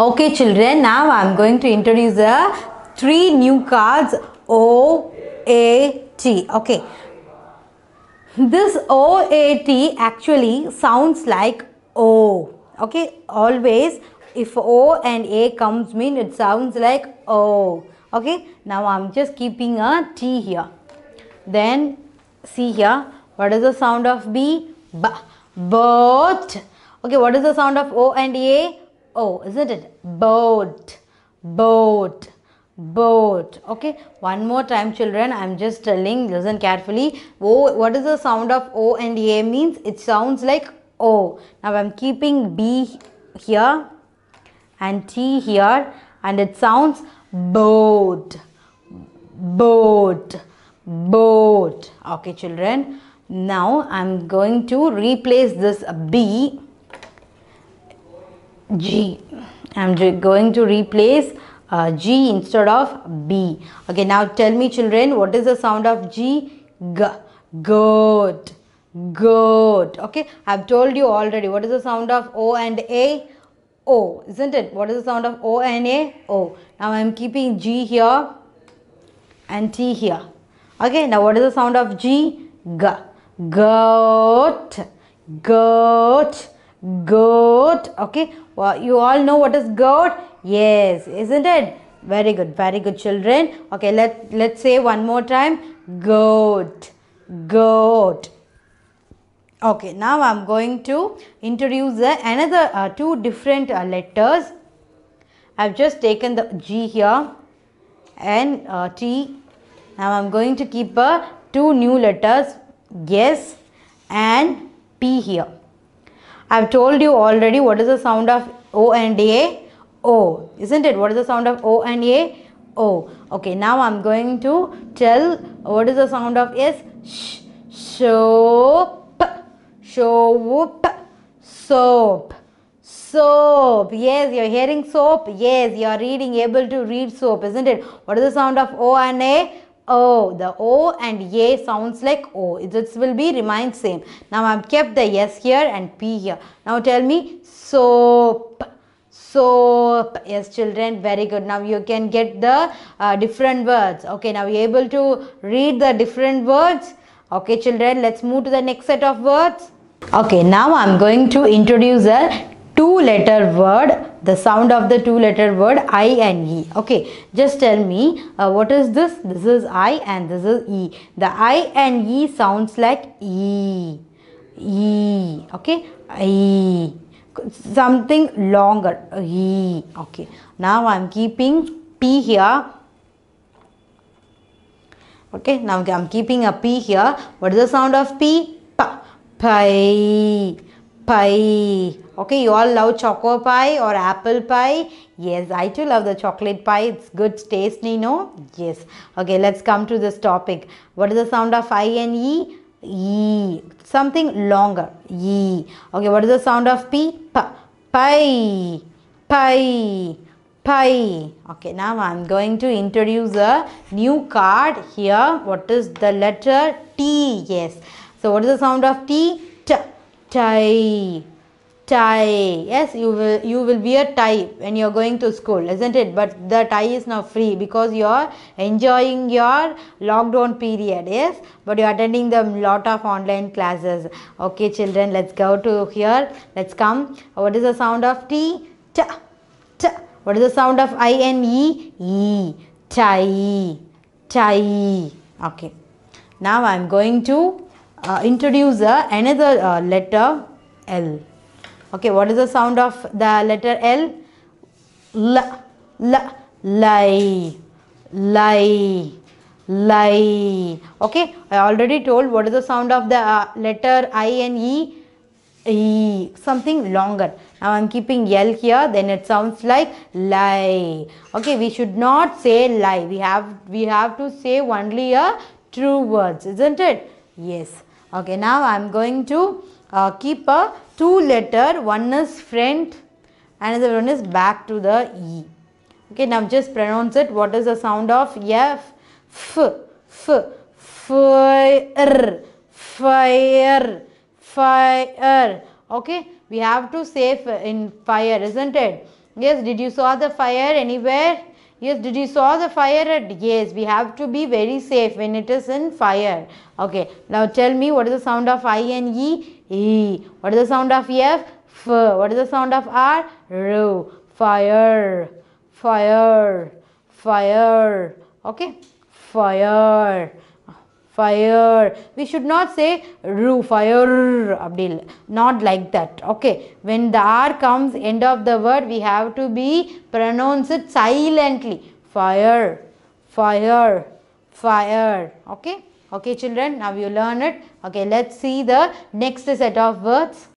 Okay children, now I am going to introduce the three new cards O, A, T. Okay. This O, A, T actually sounds like O. Okay. Always if O and A comes mean it sounds like O. Okay. Now I am just keeping a T here. Then see here. What is the sound of B? B. Boat. Okay. What is the sound of O and A? O, isn't it? Boat, boat, boat. Okay, one more time children, I am just telling, listen carefully. O, what is the sound of O and A means? It sounds like O. Now I am keeping B here and T here and it sounds boat, boat, boat. Okay children, now I am going to replace this B G. I'm going to replace uh, G instead of B. Okay, now tell me children, what is the sound of G? G. Good. Good. Okay, I've told you already. What is the sound of O and A? O, isn't it? What is the sound of O and A? O. Now I'm keeping G here and T here. Okay, now what is the sound of G? G. Goat. Goat. Goat. Okay, well, you all know what is goat? Yes, isn't it? Very good, very good children. Okay, let, let's say one more time. Goat, goat. Okay, now I'm going to introduce uh, another uh, two different uh, letters. I've just taken the G here and uh, T. Now I'm going to keep uh, two new letters, yes and P here. I've told you already what is the sound of O and A. O, isn't it? What is the sound of O and A? O. Okay, now I'm going to tell what is the sound of S. Sh, soap, soap, soap, soap. Yes, you're hearing soap. Yes, you're reading, able to read soap, isn't it? What is the sound of O and A? O. The O and A sounds like O. This will be remain same. Now I have kept the S here and P here. Now tell me soap. Soap. Yes children very good. Now you can get the uh, different words. Okay now you able to read the different words. Okay children let's move to the next set of words. Okay now I am going to introduce a two letter word the sound of the two letter word i and e okay just tell me uh, what is this this is i and this is e the i and e sounds like e e okay e something longer e okay now i'm keeping p here okay now i'm keeping a p here what is the sound of p pa pai pie. Okay, you all love choco pie or apple pie. Yes, I too love the chocolate pie. It's good taste, you know. Yes. Okay, let's come to this topic. What is the sound of I and E? E. Something longer. E. Okay, what is the sound of P? P. Pie. Pie. Pie. Okay, now I'm going to introduce a new card here. What is the letter T? Yes. So, what is the sound of T? T tie tie yes you will you will wear tie when you're going to school isn't it but the tie is now free because you're enjoying your lockdown period yes but you're attending the lot of online classes okay children let's go to here let's come what is the sound of t t t what is the sound of i n e e tie tie okay now i'm going to uh, introduce uh, another uh, letter L. Okay, what is the sound of the letter L? L, L, lie, lie, lie. Okay, I already told what is the sound of the uh, letter I and E? E, something longer. Now I am keeping L here, then it sounds like lie. Okay, we should not say lie. We have we have to say only a true words, isn't it? Yes. Okay, now I am going to uh, keep a two letter, one is front, the one is back to the E. Okay, now just pronounce it. What is the sound of F? F, F, fire, fire, fire. Okay, we have to say in fire, isn't it? Yes, did you saw the fire anywhere? Yes, did you saw the fire? At? Yes, we have to be very safe when it is in fire. Okay, now tell me what is the sound of I and E? E. What is the sound of F? F. What is the sound of R? R. Fire, fire, fire. Okay, fire fire we should not say ru fire abdil not like that okay when the r comes end of the word we have to be pronounce it silently fire fire fire okay okay children now you learn it okay let's see the next set of words